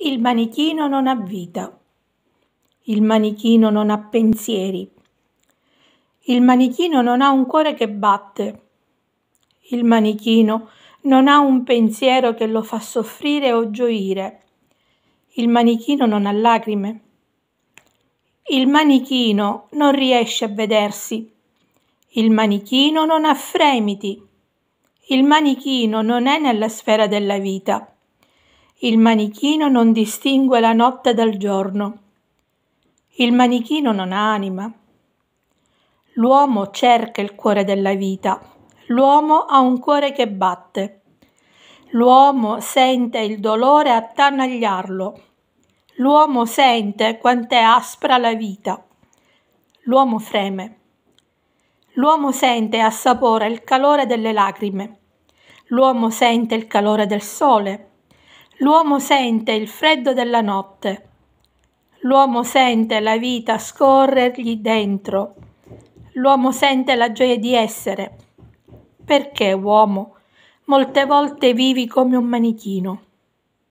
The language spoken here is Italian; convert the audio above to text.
Il manichino non ha vita. Il manichino non ha pensieri. Il manichino non ha un cuore che batte. Il manichino non ha un pensiero che lo fa soffrire o gioire. Il manichino non ha lacrime. Il manichino non riesce a vedersi. Il manichino non ha fremiti. Il manichino non è nella sfera della vita. Il manichino non distingue la notte dal giorno. Il manichino non ha anima. L'uomo cerca il cuore della vita. L'uomo ha un cuore che batte. L'uomo sente il dolore attanagliarlo. L'uomo sente quant'è aspra la vita. L'uomo freme. L'uomo sente e assapora il calore delle lacrime. L'uomo sente il calore del sole. L'uomo sente il freddo della notte. L'uomo sente la vita scorrergli dentro. L'uomo sente la gioia di essere. Perché, uomo, molte volte vivi come un manichino?